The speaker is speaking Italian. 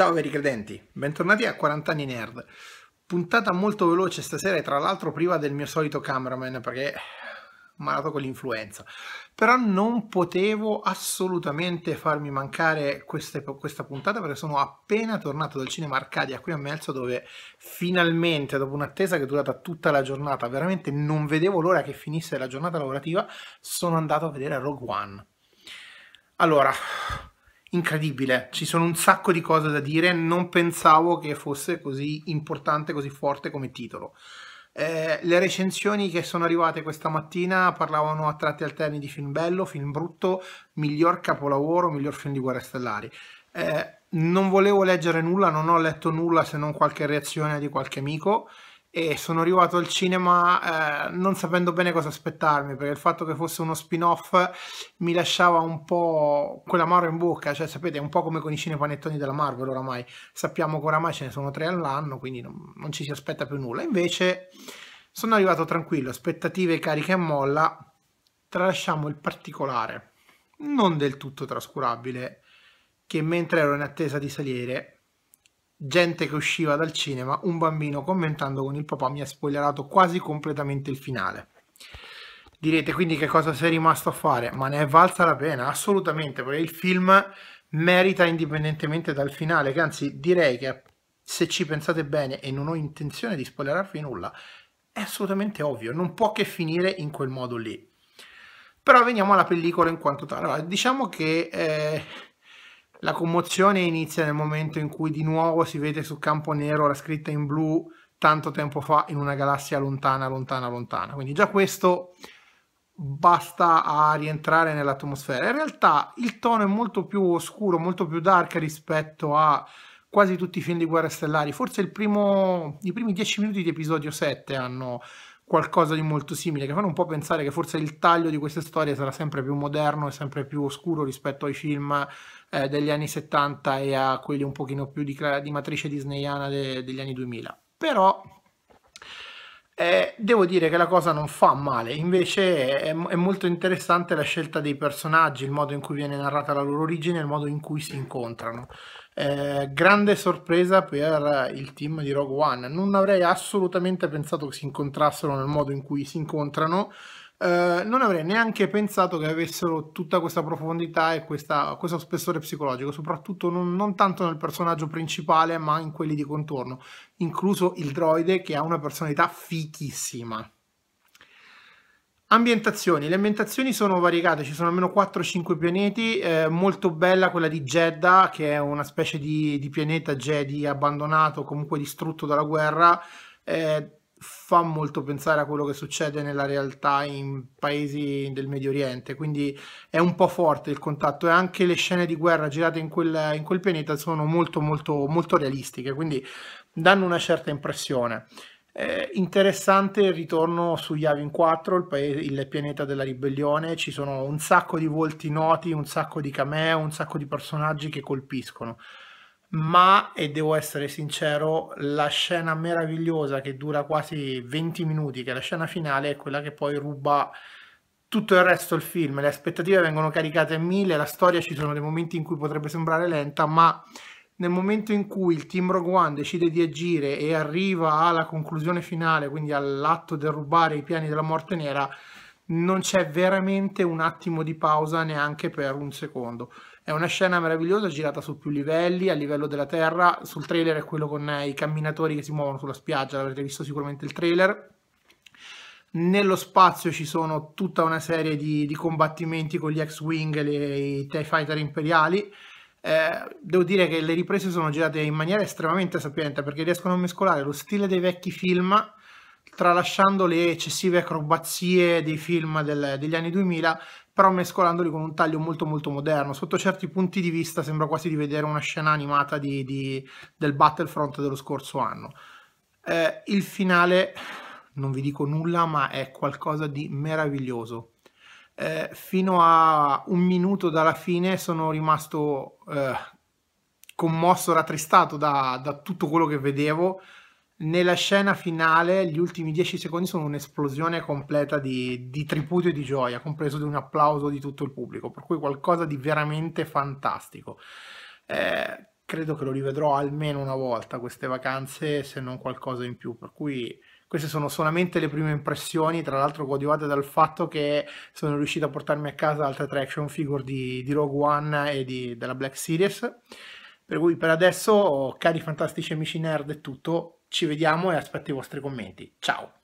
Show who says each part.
Speaker 1: Ciao veri credenti, bentornati a 40 anni nerd. Puntata molto veloce stasera e tra l'altro priva del mio solito cameraman perché malato con l'influenza. Però non potevo assolutamente farmi mancare queste, questa puntata perché sono appena tornato dal cinema Arcadia qui a Melzo dove finalmente, dopo un'attesa che è durata tutta la giornata, veramente non vedevo l'ora che finisse la giornata lavorativa, sono andato a vedere Rogue One. Allora, incredibile, ci sono un sacco di cose da dire, non pensavo che fosse così importante, così forte come titolo. Eh, le recensioni che sono arrivate questa mattina parlavano a tratti alterni di film bello, film brutto, miglior capolavoro, miglior film di Guerre Stellari. Eh, non volevo leggere nulla, non ho letto nulla se non qualche reazione di qualche amico e sono arrivato al cinema eh, non sapendo bene cosa aspettarmi perché il fatto che fosse uno spin-off mi lasciava un po' quella mano in bocca, cioè sapete è un po' come con i cinepanettoni della Marvel oramai, sappiamo che oramai ce ne sono tre all'anno quindi non, non ci si aspetta più nulla, invece sono arrivato tranquillo, aspettative cariche e molla, tralasciamo il particolare non del tutto trascurabile che mentre ero in attesa di salire gente che usciva dal cinema, un bambino commentando con il papà mi ha spoilerato quasi completamente il finale. Direte quindi che cosa sei rimasto a fare, ma ne è valsa la pena, assolutamente, perché il film merita indipendentemente dal finale, che anzi direi che se ci pensate bene e non ho intenzione di spoilerarvi nulla, è assolutamente ovvio, non può che finire in quel modo lì. Però veniamo alla pellicola in quanto tale. Allora, diciamo che eh, la commozione inizia nel momento in cui di nuovo si vede sul campo nero la scritta in blu tanto tempo fa in una galassia lontana, lontana, lontana. Quindi già questo basta a rientrare nell'atmosfera. In realtà il tono è molto più oscuro, molto più dark rispetto a quasi tutti i film di Guerre Stellari. Forse primo, i primi dieci minuti di episodio 7 hanno qualcosa di molto simile, che fanno un po' pensare che forse il taglio di queste storie sarà sempre più moderno e sempre più oscuro rispetto ai film eh, degli anni 70 e a quelli un pochino più di, di matrice disneyana de degli anni 2000. Però eh, devo dire che la cosa non fa male, invece è, è, molto interessante la scelta dei personaggi, il modo in cui viene narrata la loro origine, il modo in cui si incontrano. Eh, grande sorpresa per il team di Rogue One, non avrei assolutamente pensato che si incontrassero nel modo in cui si incontrano, eh, non avrei neanche pensato che avessero tutta questa profondità e questa, questo spessore psicologico, soprattutto non, non, tanto nel personaggio principale, ma in quelli di contorno, incluso il droide che ha una personalità fichissima. Ambientazioni, le ambientazioni sono variegate, ci sono almeno 4-5 pianeti, eh, molto bella quella di Jeddah che è una specie di, di pianeta Jedi abbandonato, comunque distrutto dalla guerra, eh, fa molto pensare a quello che succede nella realtà in paesi del Medio Oriente, quindi è un po' forte il contatto e anche le scene di guerra girate in quel, in quel pianeta sono molto molto molto realistiche, quindi danno una certa impressione. Eh, interessante il ritorno su Yavin 4, il, paese, il, pianeta della ribellione, ci sono un sacco di volti noti, un sacco di cameo, un sacco di personaggi che colpiscono ma, e devo essere sincero, la scena meravigliosa che dura quasi 20 minuti, che è la scena finale, è quella che poi ruba tutto il resto del film. Le aspettative vengono caricate a mille, la storia ci sono dei momenti in cui potrebbe sembrare lenta, ma nel momento in cui il team Rogue One decide di agire e arriva alla conclusione finale, quindi all'atto del rubare i piani della morte nera, non c'è veramente un attimo di pausa neanche per un secondo. È una scena meravigliosa girata su più livelli, a livello della terra. Sul trailer è quello con eh, i camminatori che si muovono sulla spiaggia, l'avrete visto sicuramente il trailer. Nello spazio ci sono tutta una serie di, di combattimenti con gli X-Wing e i TIE Fighter imperiali. Eh, devo dire che le riprese sono girate in maniera estremamente sapiente perché riescono a mescolare lo stile dei vecchi film tralasciando le eccessive acrobazie dei film del, degli anni 2000 però mescolandoli con un taglio molto molto moderno. Sotto certi punti di vista sembra quasi di vedere una scena animata di, di, del Battlefront dello scorso anno. Eh, il finale, non vi dico nulla, ma è qualcosa di meraviglioso. Eh, fino a un minuto dalla fine sono rimasto eh, commosso, rattristato da, da tutto quello che vedevo nella scena finale gli ultimi dieci secondi sono un'esplosione completa di, di tributo e di gioia, compreso di un applauso di tutto il pubblico, per cui qualcosa di veramente fantastico. Eh, credo che lo rivedrò almeno una volta queste vacanze, se non qualcosa in più, per cui queste sono solamente le prime impressioni, tra l'altro coadiuvate dal fatto che sono riuscito a portarmi a casa altre tre action figure di, di Rogue One e di, della Black Series. Per cui per adesso, cari fantastici amici nerd, è tutto ci vediamo e aspetto i vostri commenti. Ciao!